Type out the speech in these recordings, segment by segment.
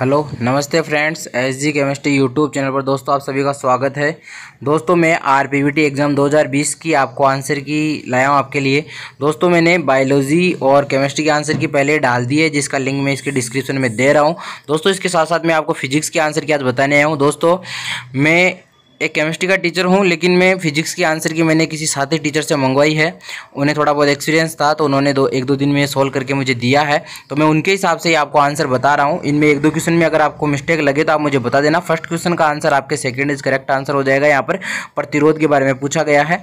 hello नमस्ते friends S G chemistry YouTube channel पर दोस्तों आप सभी का स्वागत है दोस्तों मैं R P V T exam 2020 की आपको आंसर की लाया हूँ आपके लिए दोस्तों मैंने बायोलॉजी और केमिस्ट्री के आंसर की पहले डाल दी है जिसका लिंक मैं इसके डिस्क्रिप्शन में दे रहा हूँ दोस्तों इसके साथ साथ मैं आपको फिजिक्स के आंसर की आज बताने आया हूँ दोस्तों मैं एक केमिस्ट्री का टीचर हूँ लेकिन मैं फिजिक्स की आंसर की मैंने किसी साथी टीचर से मंगवाई है उन्हें थोड़ा बहुत एक्सपीरियंस था तो उन्होंने दो एक दो दिन में सॉल्व करके मुझे दिया है तो मैं उनके हिसाब से ही आपको आंसर बता रहा हूँ इनमें एक दो क्वेश्चन में अगर आपको मिस्टेक लगे तो आप मुझे बता देना फर्स्ट क्वेश्चन का आंसर आपके सेकेंड इज करेक्ट आंसर हो जाएगा यहाँ पर प्रतिरोध के बारे में पूछा गया है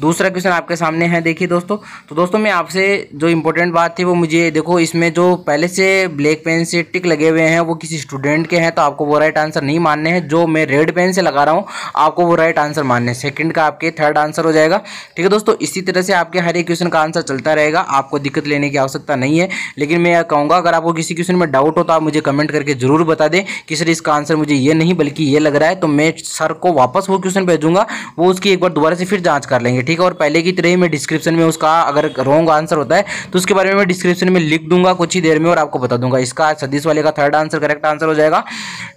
दूसरा क्वेश्चन आपके सामने है देखिए दोस्तों तो दोस्तों मैं आपसे जो इंपॉर्टेंट बात थी वो मुझे देखो इसमें जो पहले से ब्लैक पेन से टिक लगे हुए हैं वो किसी स्टूडेंट के हैं तो आपको वो राइट आंसर नहीं मानने हैं जो मैं रेड पेन से लगा रहा हूँ आपको वो राइट आंसर मानने सेकंड का आपके थर्ड आंसर हो जाएगा ठीक है दोस्तों इसी तरह से आपके हर एक क्वेश्चन का आंसर चलता रहेगा आपको दिक्कत लेने की आवश्यकता नहीं है लेकिन मैं कहूँगा अगर आपको किसी क्वेश्चन में डाउट हो तो आप मुझे कमेंट करके जरूर बता दें कि सर इसका आंसर मुझे ये नहीं बल्कि ये लग रहा है तो मैं सर को वापस वो क्वेश्चन भेजूंगा वो उसकी एक बार दोबारा से फिर जाँच कर लेंगे ठीक है और पहले की तरह ही मैं डिस्क्रिप्शन में उसका अगर रॉन्ग आंसर होता है तो उसके बारे में मैं डिस्क्रिप्शन में लिख दूंगा कुछ ही देर में और आपको बता दूंगा इसका सतीश वाले का थर्ड आंसर करेक्ट आंसर हो जाएगा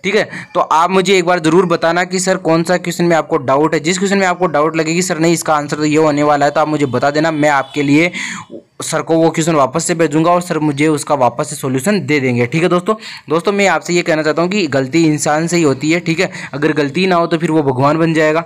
ठीक है तो आप मुझे एक बार जरूर बताना कि सर कौन सा क्वेश्चन में आपको डाउट है जिस क्वेश्चन में आपको डाउट लगेगी सर नहीं इसका आंसर तो ये होने वाला है तो आप मुझे बता देना मैं आपके लिए सर को वो क्वेश्चन वापस से भेजूंगा और सर मुझे उसका वापस से सॉल्यूशन दे देंगे ठीक है दोस्तों दोस्तों मैं आपसे ये कहना चाहता हूँ कि गलती इंसान से ही होती है ठीक है अगर गलती ना हो तो फिर वो भगवान बन जाएगा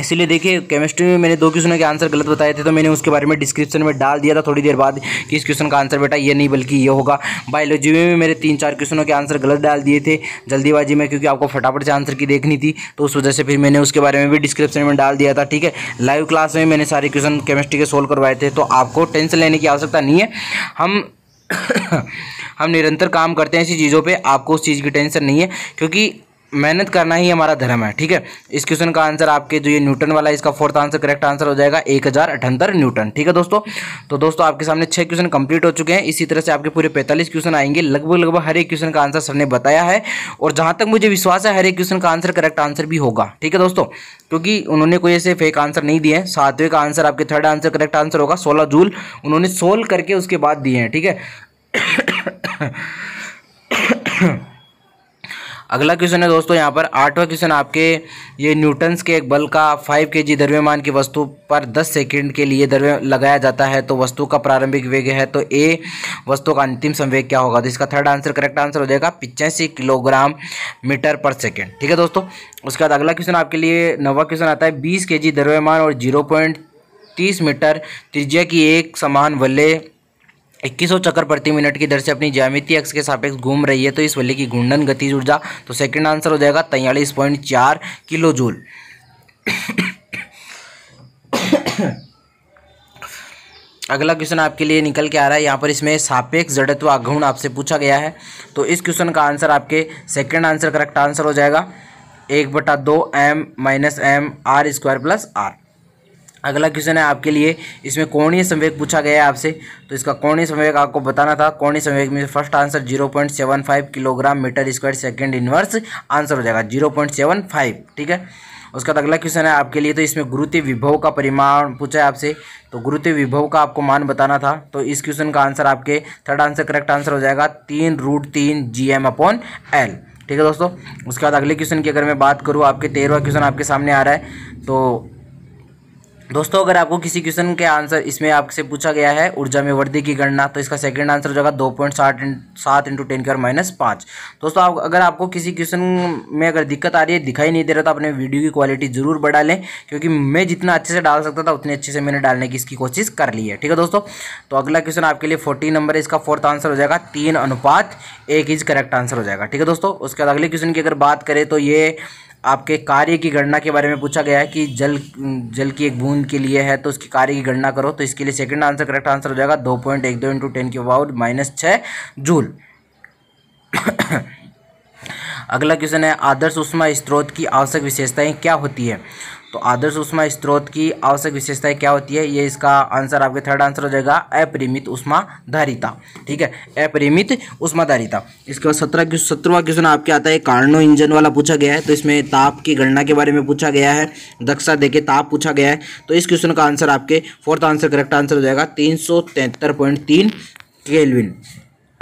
इसलिए देखिए केमिस्ट्री में मैंने दो क्वेश्चनों के आंसर गलत बताए थे तो मैंने उसके बारे में डिस्क्रिप्शन में डाल दिया था थोड़ी देर बाद कि इस क्वेश्चन का आंसर बेटा ये नहीं बल्कि ये होगा बायोलॉजी में भी मेरे तीन चार क्वेश्चनों के आंसर गलत डाल दिए थे जल्दीबाजी में क्योंकि आपको फटाफट से आंसर की देखनी थी तो उस वजह से फिर मैंने उसके बारे में भी डिस्क्रिप्शन में डाल दिया था ठीक है लाइव क्लास में मैंने सारे क्वेश्चन केमिस्ट्री के सोल्व करवाए थे तो आपको टेंशन लेने की आवश्यकता नहीं है हम हम निरंतर काम करते हैं ऐसी चीज़ों पे आपको उस चीज़ की टेंशन नहीं है क्योंकि मेहनत करना ही हमारा धर्म है ठीक है इस क्वेश्चन का आंसर आपके जो ये न्यूटन वाला है इसका फोर्थ आंसर करेक्ट आंसर हो जाएगा एक हज़ार अठहत्तर न्यूटन ठीक है दोस्तों तो दोस्तों आपके सामने छः क्वेश्चन कंप्लीट हो चुके हैं इसी तरह से आपके पूरे पैंतालीस क्वेश्चन आएंगे लगभग लगभग हर एक क्वेश्चन का आंसर सर ने बताया है और जहाँ तक मुझे विश्वास है हर एक क्वेश्चन का आंसर करेक्ट आंसर भी होगा ठीक है दोस्तों क्योंकि उन्होंने कोई ऐसे फेक आंसर नहीं दिए हैं सातवें का आंसर आपके थर्ड आंसर करेक्ट आंसर होगा सोलह जूल उन्होंने सोल्व करके उसके बाद दिए हैं ठीक है अगला क्वेश्चन है दोस्तों यहाँ पर आठवां क्वेश्चन आपके ये न्यूटन्स के एक बल का फाइव के जी द्रव्यमान की वस्तु पर दस सेकेंड के लिए द्रव्य लगाया जाता है तो वस्तु का प्रारंभिक वेग है तो ए वस्तु का अंतिम संवेग क्या होगा तो इसका थर्ड आंसर करेक्ट आंसर हो जाएगा पिचासी किलोग्राम मीटर पर सेकेंड ठीक है दोस्तों उसके बाद अगला क्वेश्चन आपके लिए नवा क्वेश्चन आता है बीस के जी द्रव्यमान और जीरो पॉइंट तीस मीटर त्रिज्या की एक समान वल्ले इक्कीसों चक्कर प्रति मिनट की दर से अपनी ज्यामिति अक्ष के सापेक्ष घूम रही है तो इस वल्ली की घूंडन गतिज ऊर्जा तो सेकंड आंसर हो जाएगा तैयलीस पॉइंट चार किलो जूल अगला क्वेश्चन आपके लिए निकल के आ रहा है यहाँ पर इसमें सापेक्ष जड़त्व आघूर्ण आपसे पूछा गया है तो इस क्वेश्चन का आंसर आपके सेकेंड आंसर करेक्ट आंसर हो जाएगा एक बटा दो M minus M R square plus R अगला क्वेश्चन है आपके लिए इसमें कोणीय संवेग पूछा गया है आपसे तो इसका कोणीय संवेग आपको बताना था कोणीय संवेग में first answer 0.75 kilogram metre square second inverse answer हो जाएगा 0.75 ठीक है उसका अगला क्वेश्चन है आपके लिए तो इसमें गुरुत्व विभव का परिमाण पूछा है आपसे तो गुरुत्व विभव का आपको मान बताना था तो इस क्वेश्चन का आंसर आपके थर्ड आंसर करेक्ट आंसर हो जाएगा तीन रूट तीन जी एम अपॉन एल ठीक है दोस्तों उसके बाद अगले क्वेश्चन की अगर मैं बात करूँ आपके तेरहवा क्वेश्चन आपके सामने आ रहा है तो दोस्तों अगर आपको किसी क्वेश्चन के आंसर इसमें आपसे पूछा गया है ऊर्जा में वृद्धि की गणना तो इसका सेकंड आंसर हो जाएगा दो पॉइंट साठ सात इंटू टेन के और माइनस पाँच दोस्तों आप अगर आपको किसी क्वेश्चन में अगर दिक्कत आ रही है दिखाई नहीं दे रहा तो अपने वीडियो की क्वालिटी जरूर बढ़ा लें क्योंकि मैं जितना अच्छे से डाल सकता था उतने अच्छे से मैंने डालने की इसकी कोशिश कर ली है ठीक है दोस्तों तो अगला क्वेश्चन आपके लिए फोर्टीन नंबर है इसका फोर्थ आंसर हो जाएगा तीन अनुपात एक इज करेक्ट आंसर हो जाएगा ठीक है दोस्तों उसके बाद अगले क्वेश्चन की अगर बात करें तो ये आपके कार्य की गणना के बारे में पूछा गया है कि जल जल की एक बूंद के लिए है तो उसकी कार्य की गणना करो तो इसके लिए सेकंड आंसर करेक्ट आंसर हो जाएगा दो पॉइंट एक दो इंटू टेन के पावर माइनस छः जूल अगला क्वेश्चन है आदर्श उष्मा स्त्रोत की आवश्यक विशेषताएं क्या होती है तो आदर्श उष्मा स्त्रोत की आवश्यक विशेषताएं क्या होती है ये इसका आंसर आपके थर्ड आंसर हो जाएगा अपरिमित धारिता ठीक है अपरिमित धारिता इसके बाद सत्रह सत्रवा क्वेश्चन आपके आता है कार्नो इंजन वाला पूछा गया है तो इसमें ताप की गणना के बारे में पूछा गया है दक्षता देके ताप पूछा गया है तो इस क्वेश्चन का आंसर आपके फोर्थ आंसर करेक्ट आंसर हो जाएगा तीन सौ तेहत्तर पॉइंट तीन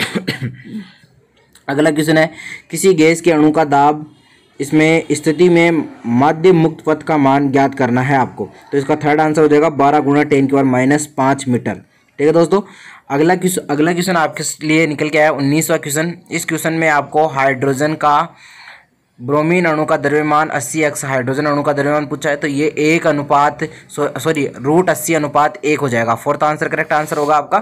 अगला क्वेश्चन है किसी गैस के अणु का दाब इसमें स्थिति में माध्य मुक्त पथ का मान ज्ञात करना है आपको तो इसका थर्ड आंसर हो जाएगा बारह गुणा टेन की पावर माइनस पाँच मीटर ठीक है दोस्तों अगला क्वेश्चन अगला क्वेश्चन आपके लिए निकल के आया उन्नीसवा क्वेश्चन इस क्वेश्चन में आपको हाइड्रोजन का ब्रोमीन अणु का द्रव्यमान अस्सी एक्स हाइड्रोजन अणु का द्रव्यमान पूछा है तो ये एक अनुपात सॉरी रूट अस्सी अनुपात एक हो जाएगा फोर्थ आंसर करेक्ट आंसर होगा आपका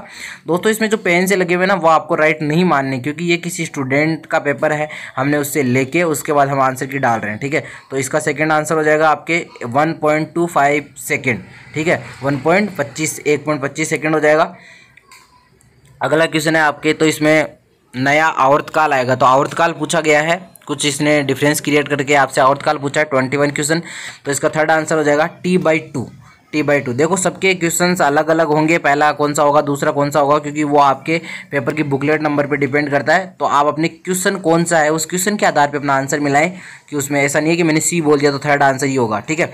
दोस्तों इसमें जो पेन से लगे हुए ना वो आपको राइट नहीं मानने क्योंकि ये किसी स्टूडेंट का पेपर है हमने उससे लेके उसके बाद हम आंसर की डाल रहे हैं ठीक है तो इसका सेकेंड आंसर हो जाएगा आपके one point two five second ठीक है वन पॉइंट पच्चीस एक पॉइंट पच्चीस सेकेंड हो जाएगा अगला क्वेश्चन है आपके तो इसमें नया आवर्तकाल आएगा तो आवर्तकाल पूछा गया है कुछ इसने डिफरेंस क्रिएट करके आपसे और काल पूछा है ट्वेंटी वन क्वेश्चन तो इसका थर्ड आंसर हो जाएगा T by two T by two देखो सबके क्वेश्चन अलग अलग होंगे पहला कौन सा होगा दूसरा कौन सा होगा क्योंकि वो आपके पेपर की बुकलेट नंबर पर डिपेंड करता है तो आप अपने क्वेश्चन कौन सा है उस क्वेश्चन के आधार पर अपना आंसर मिलाएं कि उसमें ऐसा नहीं है कि मैंने सी बोल दिया तो थर्ड आंसर ही होगा ठीक है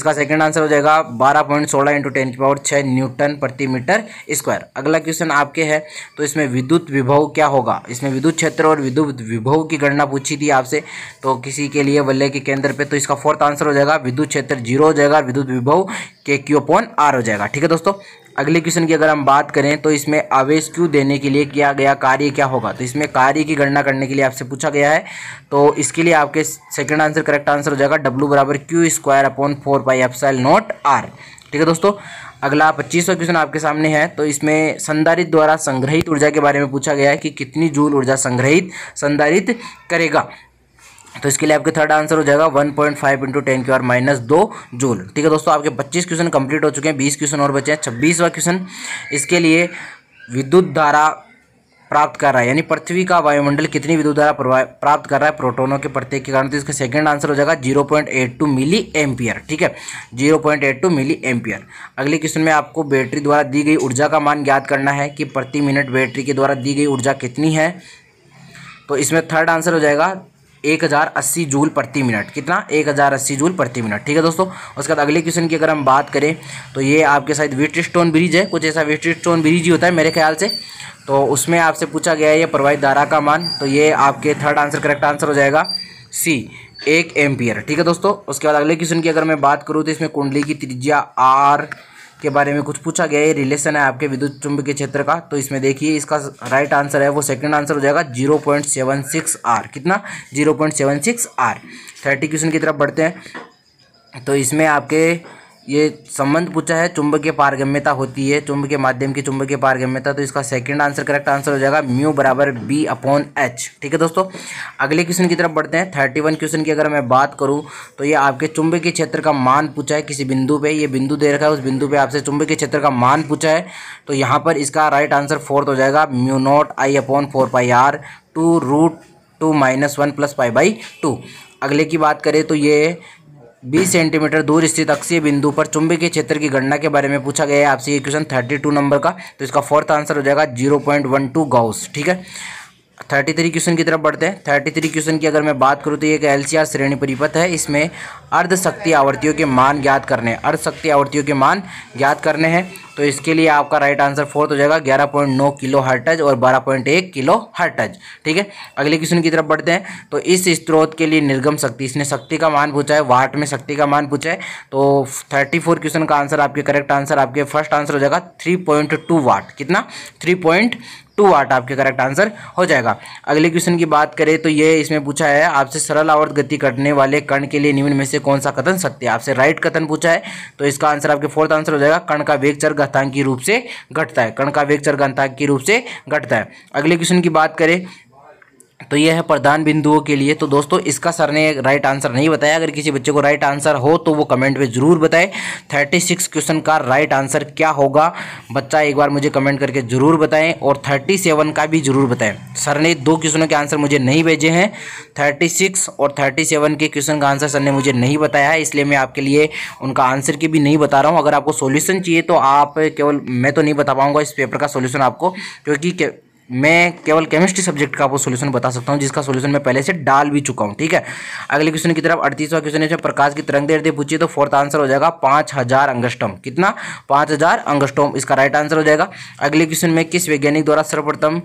इसका सेकंड आंसर हो जाएगा बारह पॉइंट सोलह इंटू टेन की पावर छः न्यूटन प्रति मीटर स्क्वायर अगला क्वेश्चन आपके है तो इसमें विद्युत विभव क्या होगा इसमें विद्युत क्षेत्र और विद्युत विभव की गणना पूछी थी आपसे तो किसी के लिए वल्ले के केंद्र पर तो इसका फोर्थ आंसर हो जाएगा विद्युत क्षेत्र जीरो हो जाएगा विद्युत विभव के क्यू अपॉन आर हो जाएगा ठीक है दोस्तों अगले क्वेश्चन की अगर हम बात करें तो इसमें आवेश क्यू देने के लिए किया गया कार्य क्या होगा तो इसमें कार्य की गणना करने के लिए आपसे पूछा गया है तो इसके लिए आपके सेकंड आंसर करेक्ट आंसर हो जाएगा डब्ल्यू बराबर Q square upon four epsilon naught R ठीक है दोस्तों अगला पच्चीसवा क्वेश्चन आपके सामने है तो इसमें संधारित द्वारा संग्रहित ऊर्जा के बारे में पूछा गया है कि कितनी जूल ऊर्जा संग्रहित संधारित करेगा तो इसके लिए आपके थर्ड आंसर हो जाएगा 1.5 point five into ten Q R minus दो जूल ठीक है दोस्तों आपके 25 क्वेश्चन कंप्लीट हो चुके हैं 20 क्वेश्चन और बचे हैं छब्बीसवा क्वेश्चन इसके लिए विद्युत धारा प्राप्त कर रहा है यानी पृथ्वी का वायुमंडल कितनी विद्युत धारा प्राप्त कर रहा है प्रोटोनों के प्रत्येक के कारण तो इसका सेकेंड आंसर हो जाएगा जीरो मिली एम्पियर ठीक है जीरो मिली एम्पियर अगले क्वेश्चन में आपको बैटरी द्वारा दी गई ऊर्जा का मान ज्ञात करना है कि प्रति मिनट बैटरी के द्वारा दी गई ऊर्जा कितनी है तो इसमें थर्ड आंसर हो जाएगा एक हज़ार अस्सी जूल प्रति मिनट कितना एक हज़ार अस्सी जूल प्रति मिनट ठीक है दोस्तों उसके बाद अगले क्वेश्चन की अगर हम बात करें तो ये आपके शायद स्टोन ब्रिज है कुछ ऐसा स्टोन ब्रिज ही होता है मेरे ख्याल से तो उसमें आपसे पूछा गया है ये प्रवाहित धारा का मान तो ये आपके थर्ड आंसर करेक्ट आंसर हो जाएगा सी एक एम्पियर ठीक है दोस्तों उसके बाद अगले क्वेश्चन की अगर मैं बात करूँ तो इसमें कुंडली की त्रिज्या आर के बारे में कुछ पूछा गया है रिलेशन है आपके विद्युत चुंबकीय क्षेत्र का तो इसमें देखिए इसका राइट आंसर है वो सेकंड आंसर हो जाएगा zero point seven six R कितना zero point seven six R thirty question की तरफ बढ़ते हैं तो इसमें आपके ये संबंध पूछा है चुंबकीय पारगम्यता होती है के माध्यम की के पारगम्यता तो इसका सेकंड आंसर करेक्ट आंसर हो जाएगा म्यू बराबर बी अपॉन एच ठीक है दोस्तों अगले क्वेश्चन की तरफ बढ़ते हैं थर्टी वन क्वेश्चन की अगर मैं बात करूं तो ये आपके चुंबकीय क्षेत्र का मान पूछा है किसी बिंदु पर यह बिंदु दे रखा है उस बिंदु पर आपसे के क्षेत्र का मान पूछा है तो यहाँ पर इसका राइट आंसर फोर्थ हो जाएगा mu naught I upon four pi R two root two minus one plus pi by two अगले की बात करें तो ये 20 सेंटीमीटर दूर स्थित अक्षीय बिंदु पर चुंबकीय क्षेत्र की गणना के बारे में पूछा गया है आपसे ये क्वेश्चन 32 नंबर का तो इसका फोर्थ आंसर हो जाएगा 0.12 गाउस ठीक है थर्टी थ्री क्वेश्चन की तरफ बढ़ते हैं थर्टी थ्री क्वेश्चन की अगर मैं बात करूँ तो ये एक एल श्रेणी परिपथ है इसमें अर्धशक्ति आवर्तियों के मान ज्ञात करने हैं अर्धशक्ति आवर्तियों के मान ज्ञात करने हैं तो इसके लिए आपका राइट आंसर फोर्थ हो जाएगा ग्यारह पॉइंट नौ किलो हर्टज और बारह पॉइंट एक किलो हर्टज ठीक है अगले क्वेश्चन की तरफ बढ़ते हैं तो इस स्त्रोत के लिए निर्गम शक्ति इसने शक्ति का मान पूछा है वाट में शक्ति का मान पूछा है तो थर्टी फोर क्वेश्चन का आंसर आपके करेक्ट आंसर आपके फर्स्ट आंसर हो जाएगा थ्री पॉइंट टू वाट कितना थ्री पॉइंट टू वाट आपके करेक्ट आंसर हो जाएगा अगले क्वेश्चन की बात करें तो ये इसमें पूछा है आपसे सरल आवर्त गति करने वाले कण के लिए निम्न में से कौन सा कथन सत्य है आपसे राइट कथन पूछा है तो इसका आंसर आपके फोर्थ आंसर हो जाएगा कण का वेग चर गंतांकी रूप से घटता है कण का वेग चर गंतांकी रूप से घटता है अगले क्वेश्चन की बात करें तो ये है प्रधान बिंदुओं के लिए तो दोस्तों इसका सर ने राइट आंसर नहीं बताया अगर किसी बच्चे को राइट आंसर हो तो वो कमेंट में ज़रूर बताए थर्टी सिक्स क्वेश्चन का राइट आंसर क्या होगा बच्चा एक बार मुझे कमेंट करके ज़रूर बताएं और थर्टी सेवन का भी ज़रूर बताएं सर ने दो क्वेश्चनों के आंसर मुझे नहीं भेजे हैं थर्टी सिक्स और थर्टी सेवन के क्वेश्चन का आंसर सर ने मुझे नहीं बताया है इसलिए मैं आपके लिए उनका आंसर की भी नहीं बता रहा हूँ अगर आपको सोल्यूशन चाहिए तो आप केवल मैं तो नहीं बता पाऊँगा इस पेपर का सोल्यूशन आपको क्योंकि मैं केवल केमिस्ट्री सब्जेक्ट का आपको सोल्यूशन बता सकता हूँ जिसका सोल्यूशन मैं पहले से डाल भी चुका हूँ ठीक है अगले क्वेश्चन की तरफ अड़तीसवा क्वेश्चन है प्रकाश की तरंग देर पूछिए तो फोर्थ आंसर हो जाएगा पाँच हजार अंगस्टम कितना पाँच हजार अंगष्टम इसका राइट आंसर हो जाएगा अगले क्वेश्चन में किस वैज्ञानिक द्वारा सर्वप्रथम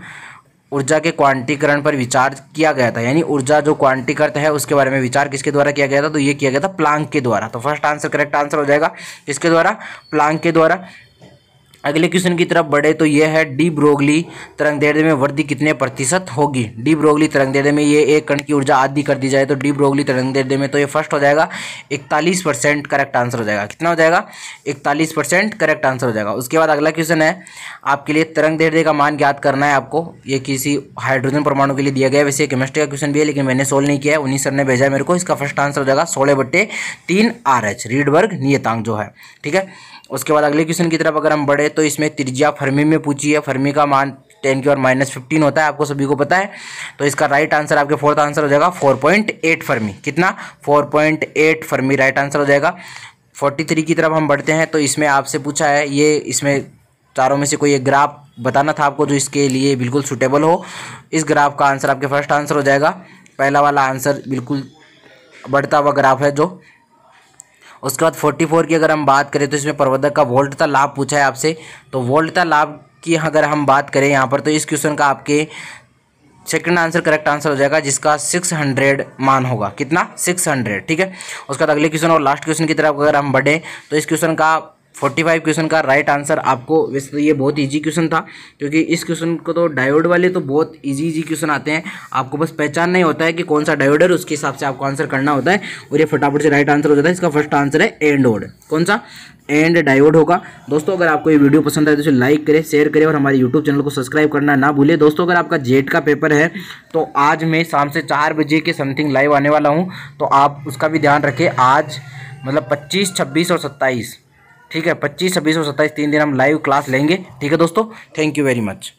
ऊर्जा के क्वांटीकरण पर विचार किया गया था यानी ऊर्जा जो क्वांटीकृत है उसके बारे में विचार किसके द्वारा किया गया था तो ये किया गया था प्लांक के द्वारा तो फर्स्ट आंसर करेक्ट आंसर हो जाएगा किसके द्वारा प्लांक के द्वारा अगले क्वेश्चन की तरफ बढ़े तो यह है डी ब्रोगली तरंग दैर्ध्य में वृद्धि कितने प्रतिशत होगी डी ब्रोगली तरंग दैर्ध्य में ये एक कण की ऊर्जा आदि कर दी जाए तो डी ब्रोगली तरंग दैर्ध्य में तो ये फर्स्ट हो जाएगा इकतालीस परसेंट करेक्ट आंसर हो जाएगा कितना हो जाएगा इकतालीस परसेंट करेक्ट आंसर हो जाएगा उसके बाद अगला क्वेश्चन है आपके लिए तरंग दैर्ध्य का मान ज्ञात करना है आपको ये किसी हाइड्रोजन परमाणु के लिए दिया गया वैसे केमिस्ट्री का क्वेश्चन भी है लेकिन मैंने सोल्व नहीं किया है उन्हीं सर ने भेजा मेरे को इसका फर्स्ट आंसर हो जाएगा सोलह बट्टे तीन आर एच रीडबर्ग नियतांक जो है ठीक है उसके बाद अगले क्वेश्चन की तरफ अगर हम बढ़े तो इसमें त्रिज्या फर्मी में पूछी है फर्मी का मान टेन की और माइनस फिफ्टीन होता है आपको सभी को पता है तो इसका राइट आंसर आपके फोर्थ आंसर हो जाएगा फोर पॉइंट एट फर्मी कितना four point eight fermi right answer हो जाएगा फोर्टी थ्री की तरफ हम बढ़ते हैं तो इसमें आपसे पूछा है ये इसमें चारों में से कोई एक ग्राफ बताना था आपको जो इसके लिए बिल्कुल सुटेबल हो इस ग्राफ का आंसर आपके फर्स्ट आंसर हो जाएगा पहला वाला आंसर बिल्कुल बढ़ता हुआ ग्राफ है जो उसके बाद 44 की अगर हम बात करें तो इसमें प्रवर्धक का वोल्ट लाभ पूछा है आपसे तो वोल्ट लाभ की अगर हम बात करें यहाँ पर तो इस क्वेश्चन का आपके सेकंड आंसर करेक्ट आंसर हो जाएगा जिसका 600 मान होगा कितना 600 ठीक है उसके बाद अगले क्वेश्चन और लास्ट क्वेश्चन की तरफ अगर हम बढ़े तो इस क्वेश्चन का फोर्टी फाइव क्वेश्चन का राइट आंसर आपको वैसे तो ये बहुत इजी क्वेश्चन था क्योंकि इस क्वेश्चन को तो डायोड वाले तो बहुत इजी इजी क्वेश्चन आते हैं आपको बस पहचान नहीं होता है कि कौन सा डायोड है उसके हिसाब से आपको आंसर करना होता है और ये फटाफट से राइट आंसर हो जाता है इसका फर्स्ट आंसर है एंड ओड कौन सा एंड डायोड होगा दोस्तों अगर आपको ये वीडियो पसंद आए तो इसे लाइक करें शेयर करें और हमारे यूट्यूब चैनल को सब्सक्राइब करना ना भूलें दोस्तों अगर आपका जेट e का पेपर है तो आज मैं शाम से चार बजे के समथिंग लाइव आने वाला हूँ तो आप उसका भी ध्यान रखें आज मतलब पच्चीस छब्बीस और सत्ताईस ठीक है पच्चीस छब्बीस और सत्ताईस तीन दिन हम लाइव क्लास लेंगे ठीक है दोस्तों थैंक यू वेरी मच